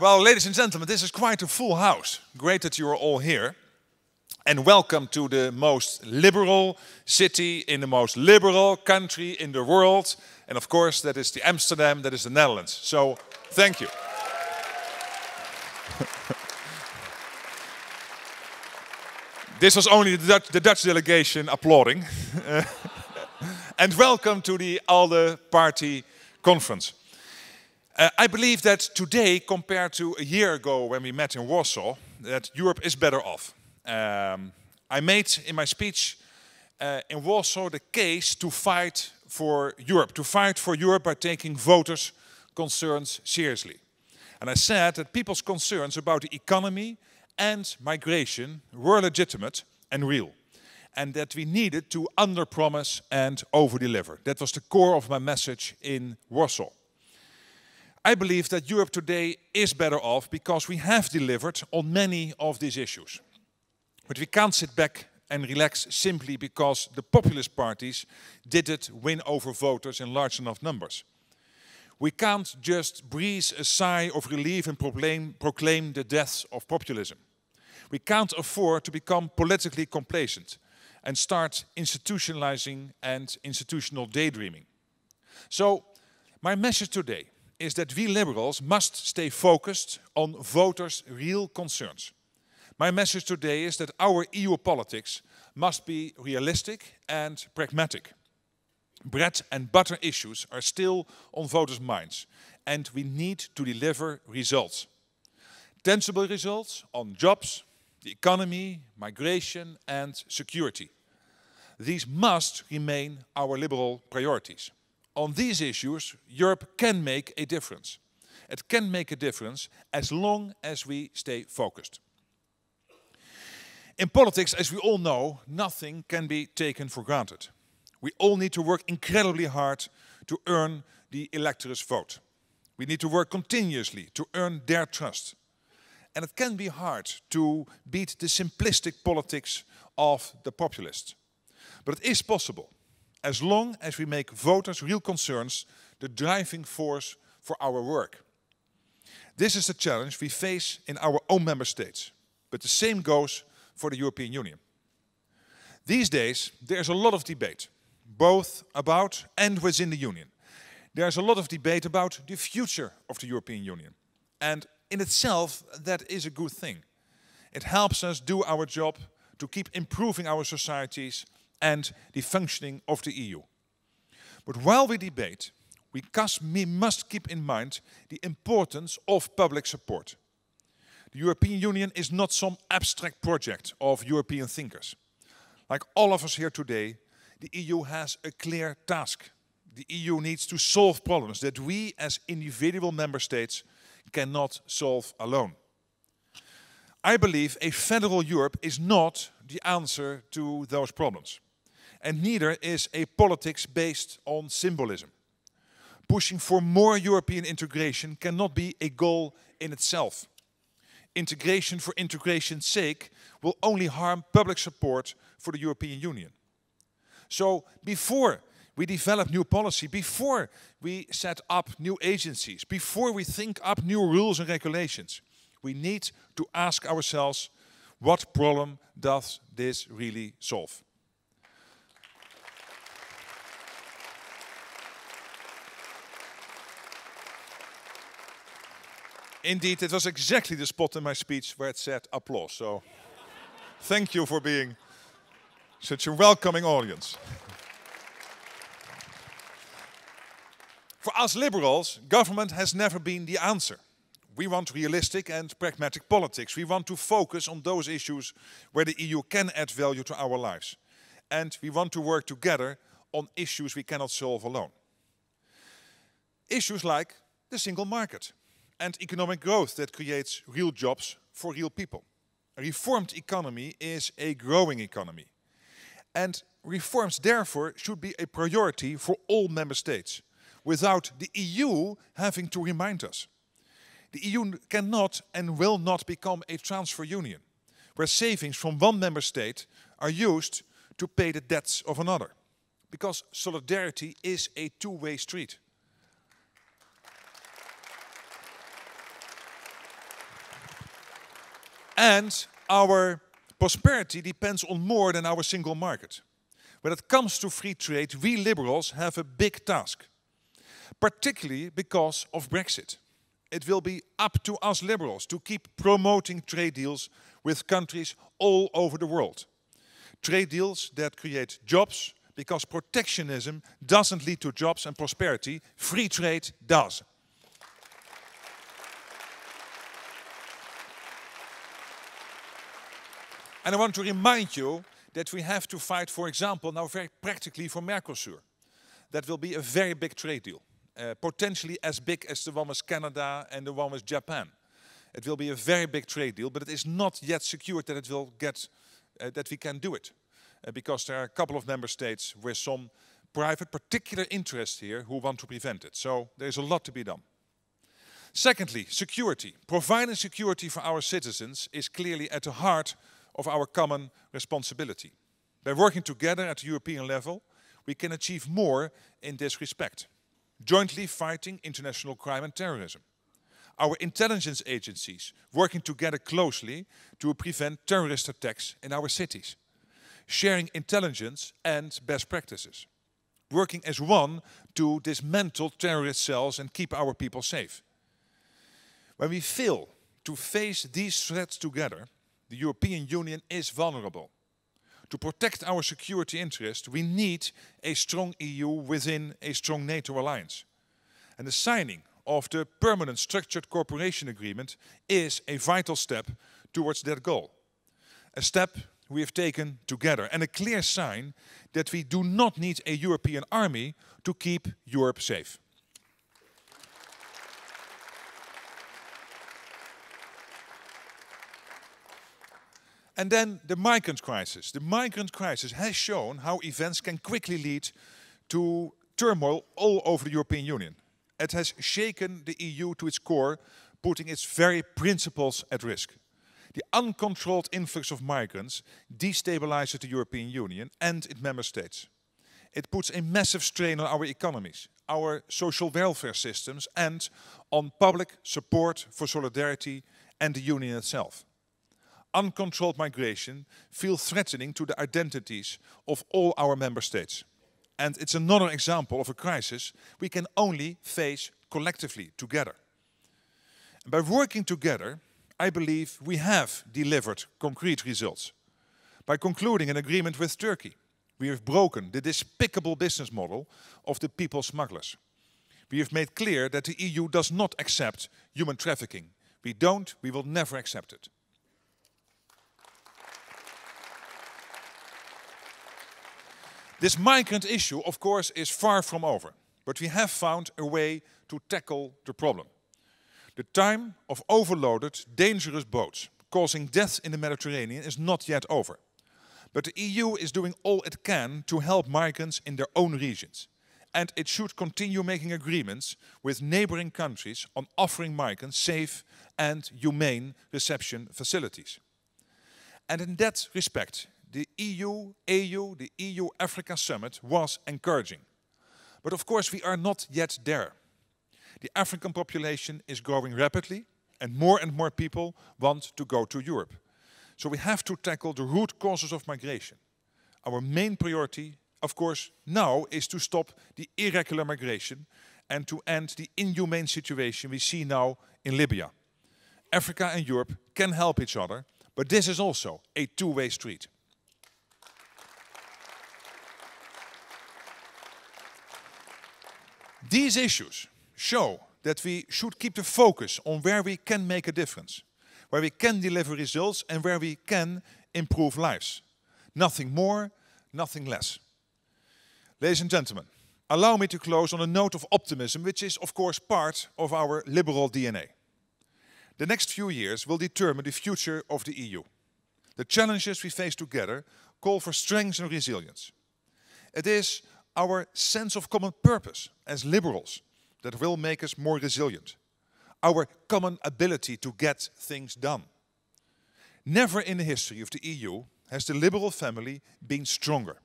Well, ladies and gentlemen, this is quite a full house. Great that you are all here. And welcome to the most liberal city in the most liberal country in the world. And of course, that is the Amsterdam, that is the Netherlands. So, thank you. this was only the Dutch, the Dutch delegation applauding. and welcome to the ALDE party conference. Uh, I believe that today, compared to a year ago when we met in Warsaw, that Europe is better off. Um, I made in my speech uh, in Warsaw the case to fight for Europe, to fight for Europe by taking voters' concerns seriously. And I said that people's concerns about the economy and migration were legitimate and real, and that we needed to underpromise and overdeliver. That was the core of my message in Warsaw. I believe that Europe today is better off because we have delivered on many of these issues. But we can't sit back and relax simply because the populist parties didn't win over voters in large enough numbers. We can't just breathe a sigh of relief and proclaim, proclaim the death of populism. We can't afford to become politically complacent and start institutionalizing and institutional daydreaming. So, my message today is that we liberals must stay focused on voters' real concerns. My message today is that our EU politics must be realistic and pragmatic. Bread and butter issues are still on voters' minds, and we need to deliver results. Tangible results on jobs, the economy, migration, and security. These must remain our liberal priorities on these issues, Europe can make a difference. It can make a difference as long as we stay focused. In politics, as we all know, nothing can be taken for granted. We all need to work incredibly hard to earn the electorate's vote. We need to work continuously to earn their trust. And it can be hard to beat the simplistic politics of the populists. But it is possible as long as we make voters' real concerns the driving force for our work. This is the challenge we face in our own member states, but the same goes for the European Union. These days, there's a lot of debate, both about and within the Union. There's a lot of debate about the future of the European Union. And in itself, that is a good thing. It helps us do our job to keep improving our societies and the functioning of the EU. But while we debate, we must keep in mind the importance of public support. The European Union is not some abstract project of European thinkers. Like all of us here today, the EU has a clear task. The EU needs to solve problems that we as individual member states cannot solve alone. I believe a federal Europe is not the answer to those problems and neither is a politics based on symbolism. Pushing for more European integration cannot be a goal in itself. Integration for integration's sake will only harm public support for the European Union. So before we develop new policy, before we set up new agencies, before we think up new rules and regulations, we need to ask ourselves what problem does this really solve? Indeed, it was exactly the spot in my speech where it said applause. So thank you for being such a welcoming audience. For us liberals, government has never been the answer. We want realistic and pragmatic politics. We want to focus on those issues where the EU can add value to our lives. And we want to work together on issues we cannot solve alone. Issues like the single market and economic growth that creates real jobs for real people. A reformed economy is a growing economy. And reforms, therefore, should be a priority for all member states, without the EU having to remind us. The EU cannot and will not become a transfer union, where savings from one member state are used to pay the debts of another. Because solidarity is a two way street. And our prosperity depends on more than our single market. When it comes to free trade, we liberals have a big task, particularly because of Brexit. It will be up to us liberals to keep promoting trade deals with countries all over the world. Trade deals that create jobs, because protectionism doesn't lead to jobs and prosperity, free trade does. And I want to remind you that we have to fight, for example, now very practically for Mercosur. That will be a very big trade deal, uh, potentially as big as the one with Canada and the one with Japan. It will be a very big trade deal, but it is not yet secured that it will get uh, that we can do it, uh, because there are a couple of member states with some private particular interest here who want to prevent it. So there is a lot to be done. Secondly, security. Providing security for our citizens is clearly at the heart of our common responsibility. By working together at the European level, we can achieve more in this respect, jointly fighting international crime and terrorism. Our intelligence agencies working together closely to prevent terrorist attacks in our cities, sharing intelligence and best practices, working as one to dismantle terrorist cells and keep our people safe. When we fail to face these threats together, the European Union is vulnerable. To protect our security interests, we need a strong EU within a strong NATO alliance. And the signing of the Permanent Structured Cooperation Agreement is a vital step towards that goal. A step we have taken together and a clear sign that we do not need a European army to keep Europe safe. And then the migrant crisis. The migrant crisis has shown how events can quickly lead to turmoil all over the European Union. It has shaken the EU to its core, putting its very principles at risk. The uncontrolled influx of migrants destabilizes the European Union and its member states. It puts a massive strain on our economies, our social welfare systems, and on public support for solidarity and the Union itself uncontrolled migration feel threatening to the identities of all our member states. And it's another example of a crisis we can only face collectively, together. And by working together, I believe we have delivered concrete results. By concluding an agreement with Turkey, we have broken the despicable business model of the people smugglers. We have made clear that the EU does not accept human trafficking. We don't, we will never accept it. This migrant issue, of course, is far from over, but we have found a way to tackle the problem. The time of overloaded, dangerous boats causing deaths in the Mediterranean is not yet over. But the EU is doing all it can to help migrants in their own regions. And it should continue making agreements with neighboring countries on offering migrants safe and humane reception facilities. And in that respect, the EU, AU, the EU Africa Summit was encouraging. But of course, we are not yet there. The African population is growing rapidly, and more and more people want to go to Europe. So we have to tackle the root causes of migration. Our main priority, of course, now is to stop the irregular migration and to end the inhumane situation we see now in Libya. Africa and Europe can help each other, but this is also a two-way street. These issues show that we should keep the focus on where we can make a difference, where we can deliver results, and where we can improve lives. Nothing more, nothing less. Ladies and gentlemen, allow me to close on a note of optimism, which is, of course, part of our liberal DNA. The next few years will determine the future of the EU. The challenges we face together call for strength and resilience. It is our sense of common purpose as liberals that will make us more resilient, our common ability to get things done. Never in the history of the EU has the liberal family been stronger.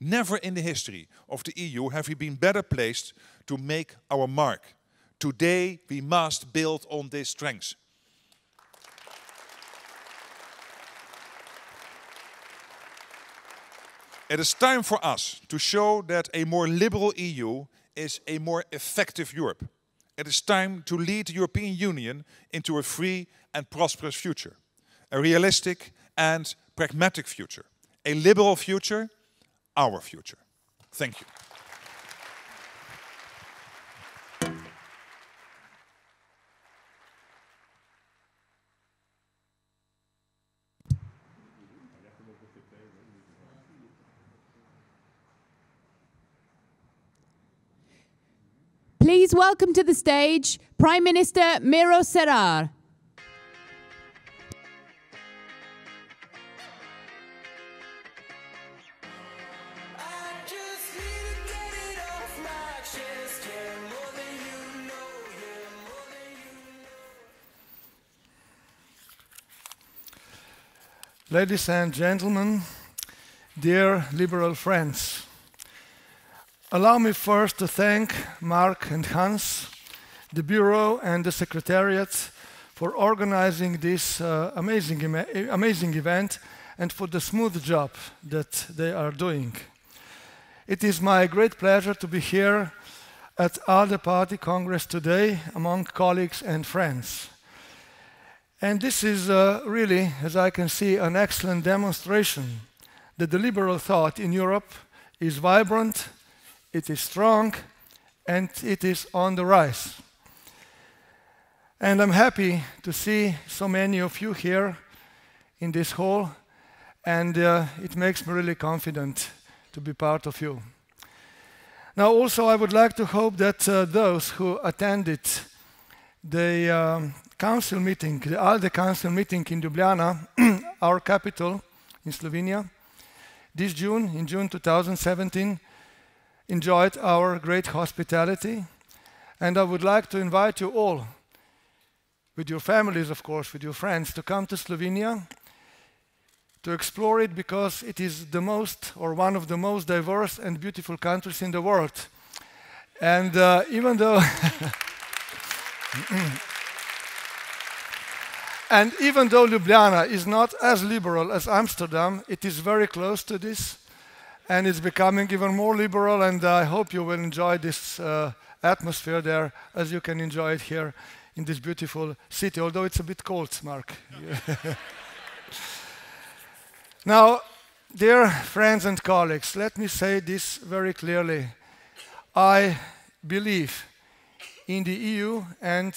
Never in the history of the EU have we been better placed to make our mark. Today we must build on these strengths. It is time for us to show that a more liberal EU is a more effective Europe. It is time to lead the European Union into a free and prosperous future, a realistic and pragmatic future, a liberal future, our future. Thank you. please welcome to the stage Prime Minister Miro Serrar. Ladies and gentlemen, dear liberal friends, Allow me first to thank Mark and Hans, the Bureau and the Secretariat for organizing this uh, amazing, amazing event and for the smooth job that they are doing. It is my great pleasure to be here at ALDE Party Congress today among colleagues and friends. And this is uh, really, as I can see, an excellent demonstration that the liberal thought in Europe is vibrant, it is strong, and it is on the rise. And I'm happy to see so many of you here in this hall, and uh, it makes me really confident to be part of you. Now, also, I would like to hope that uh, those who attended the um, council meeting, the ALDE council meeting in Ljubljana, our capital in Slovenia, this June, in June 2017, enjoyed our great hospitality. And I would like to invite you all, with your families, of course, with your friends, to come to Slovenia to explore it because it is the most or one of the most diverse and beautiful countries in the world. And uh, even though. and even though Ljubljana is not as liberal as Amsterdam, it is very close to this and it's becoming even more liberal and I hope you will enjoy this uh, atmosphere there as you can enjoy it here in this beautiful city, although it's a bit cold, Mark. now, dear friends and colleagues, let me say this very clearly. I believe in the EU and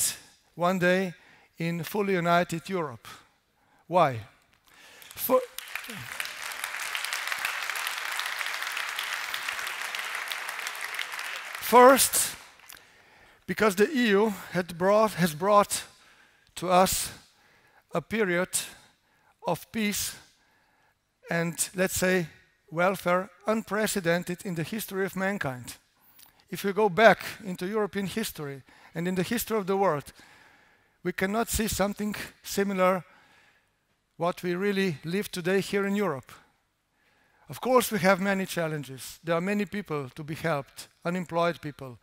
one day in fully united Europe. Why? For First, because the EU brought, has brought to us a period of peace and, let's say, welfare unprecedented in the history of mankind. If we go back into European history and in the history of the world, we cannot see something similar what we really live today here in Europe. Of course, we have many challenges. There are many people to be helped, unemployed people.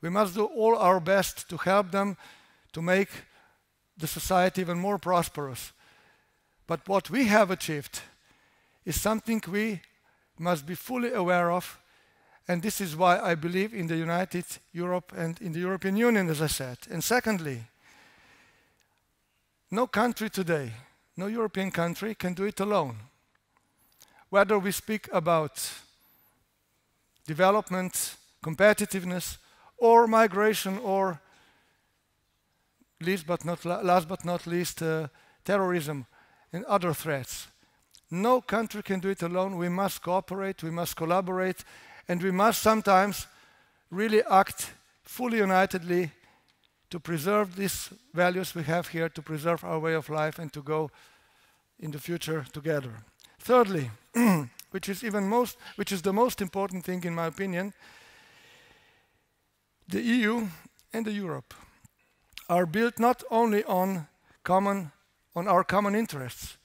We must do all our best to help them to make the society even more prosperous. But what we have achieved is something we must be fully aware of. And this is why I believe in the United Europe and in the European Union, as I said. And secondly, no country today, no European country can do it alone whether we speak about development, competitiveness, or migration, or least but not last but not least, uh, terrorism and other threats. No country can do it alone. We must cooperate, we must collaborate, and we must sometimes really act fully unitedly to preserve these values we have here, to preserve our way of life, and to go in the future together. Thirdly, which is even most, which is the most important thing in my opinion, the EU and the Europe are built not only on common, on our common interests,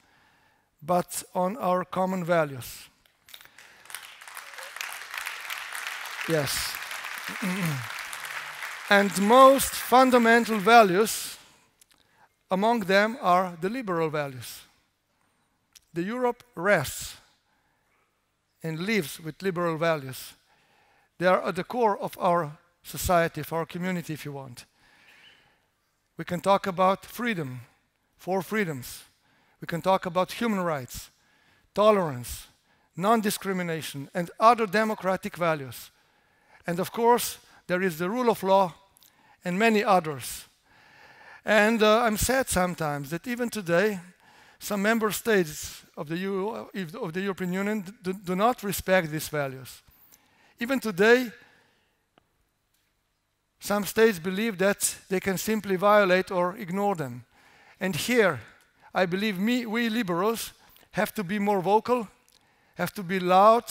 but on our common values. yes. and most fundamental values among them are the liberal values. The Europe rests and lives with liberal values. They are at the core of our society, of our community, if you want. We can talk about freedom, four freedoms. We can talk about human rights, tolerance, non discrimination, and other democratic values. And of course, there is the rule of law and many others. And uh, I'm sad sometimes that even today, some member states of the, EU of the European Union do, do not respect these values. Even today, some states believe that they can simply violate or ignore them. And here, I believe me, we liberals have to be more vocal, have to be loud,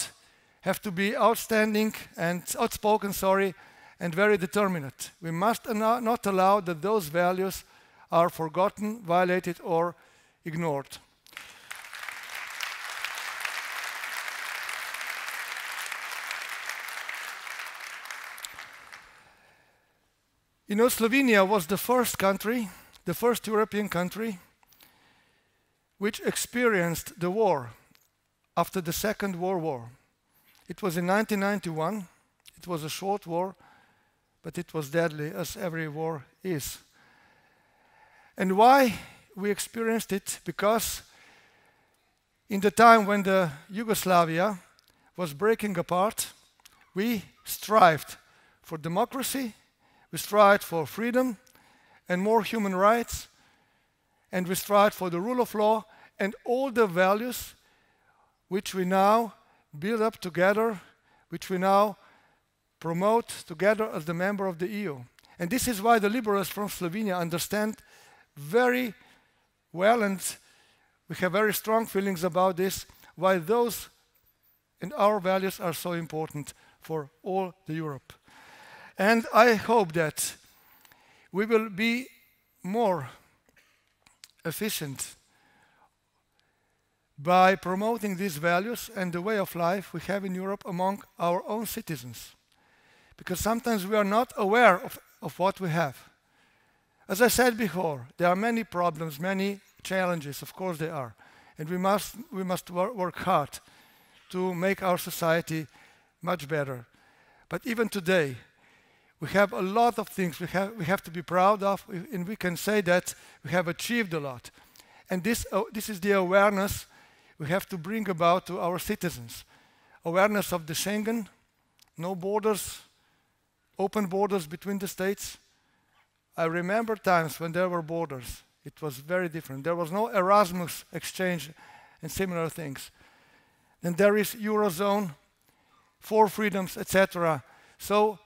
have to be outstanding and outspoken, sorry, and very determinate. We must not allow that those values are forgotten, violated, or ignored. You know, Slovenia was the first country, the first European country, which experienced the war after the Second World War. It was in 1991. It was a short war, but it was deadly, as every war is. And why we experienced it because in the time when the Yugoslavia was breaking apart, we strived for democracy, we strived for freedom and more human rights, and we strived for the rule of law and all the values which we now build up together, which we now promote together as the member of the EU. And this is why the liberals from Slovenia understand very well, and we have very strong feelings about this, why those and our values are so important for all the Europe. And I hope that we will be more efficient by promoting these values and the way of life we have in Europe among our own citizens. Because sometimes we are not aware of, of what we have. As I said before, there are many problems, many challenges, of course there are. And we must, we must wor work hard to make our society much better. But even today, we have a lot of things we have, we have to be proud of, and we can say that we have achieved a lot. And this, uh, this is the awareness we have to bring about to our citizens. Awareness of the Schengen, no borders, open borders between the states, I remember times when there were borders. It was very different. There was no Erasmus exchange and similar things. And there is Eurozone, Four Freedoms, etc. So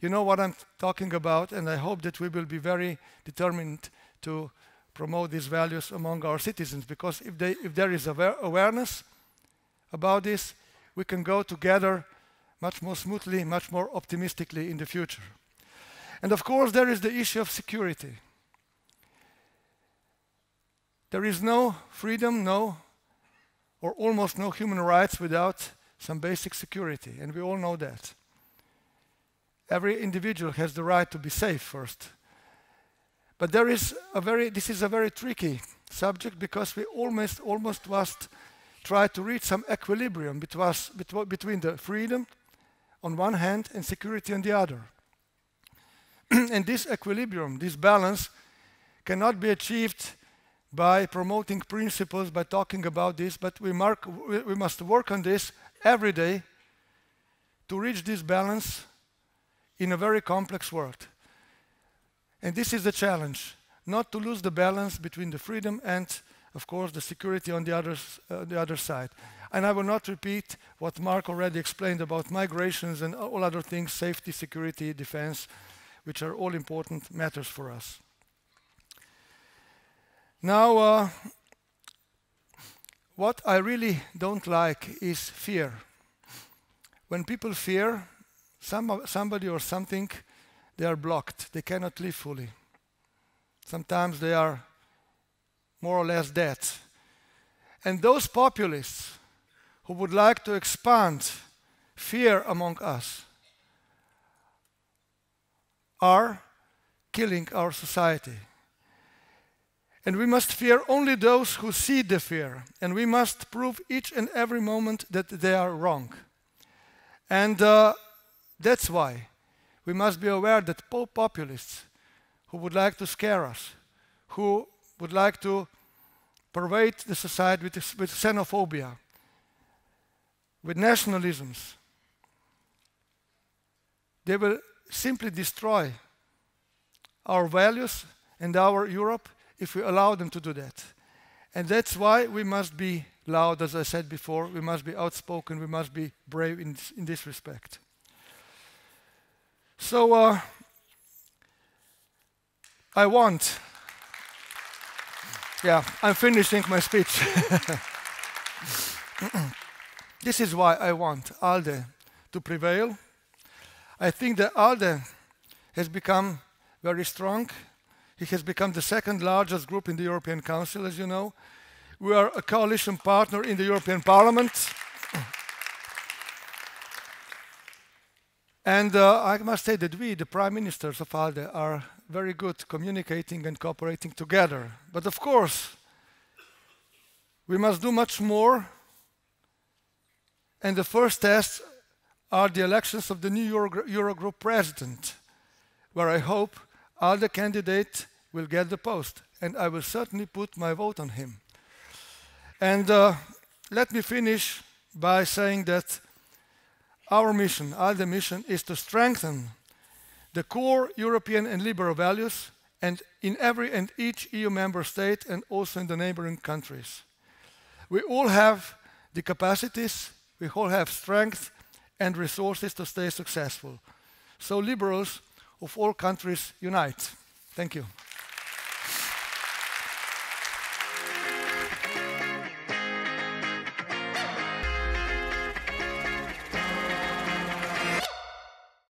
you know what I'm talking about, and I hope that we will be very determined to promote these values among our citizens because if, they, if there is aware awareness about this, we can go together much more smoothly, much more optimistically in the future. And of course, there is the issue of security. There is no freedom, no, or almost no human rights without some basic security, and we all know that. Every individual has the right to be safe first. But there is a very, this is a very tricky subject because we almost, almost must try to reach some equilibrium between, between the freedom on one hand and security on the other. and this equilibrium, this balance, cannot be achieved by promoting principles, by talking about this, but we, mark, we must work on this every day to reach this balance in a very complex world. And this is the challenge, not to lose the balance between the freedom and, of course, the security on the, others, uh, the other side. And I will not repeat what Mark already explained about migrations and all other things, safety, security, defense, which are all important matters for us. Now, uh, what I really don't like is fear. When people fear some, somebody or something, they are blocked. They cannot live fully. Sometimes they are more or less dead. And those populists who would like to expand fear among us, are killing our society. And we must fear only those who see the fear, and we must prove each and every moment that they are wrong. And uh, that's why we must be aware that populists who would like to scare us, who would like to pervade the society with, with xenophobia, with nationalisms, they will simply destroy our values and our Europe if we allow them to do that. And that's why we must be loud, as I said before, we must be outspoken, we must be brave in, in this respect. So uh, I want, yeah, I'm finishing my speech. this is why I want ALDE to prevail I think that ALDE has become very strong. It has become the second largest group in the European Council, as you know. We are a coalition partner in the European Parliament. and uh, I must say that we, the prime ministers of ALDE, are very good communicating and cooperating together. But of course, we must do much more. And the first test are the elections of the new Eurogroup president, where I hope other candidate will get the post, and I will certainly put my vote on him. And uh, let me finish by saying that our mission, ALDE mission, is to strengthen the core European and liberal values and in every and each EU member state and also in the neighboring countries. We all have the capacities, we all have strength, and resources to stay successful. So liberals of all countries unite. Thank you.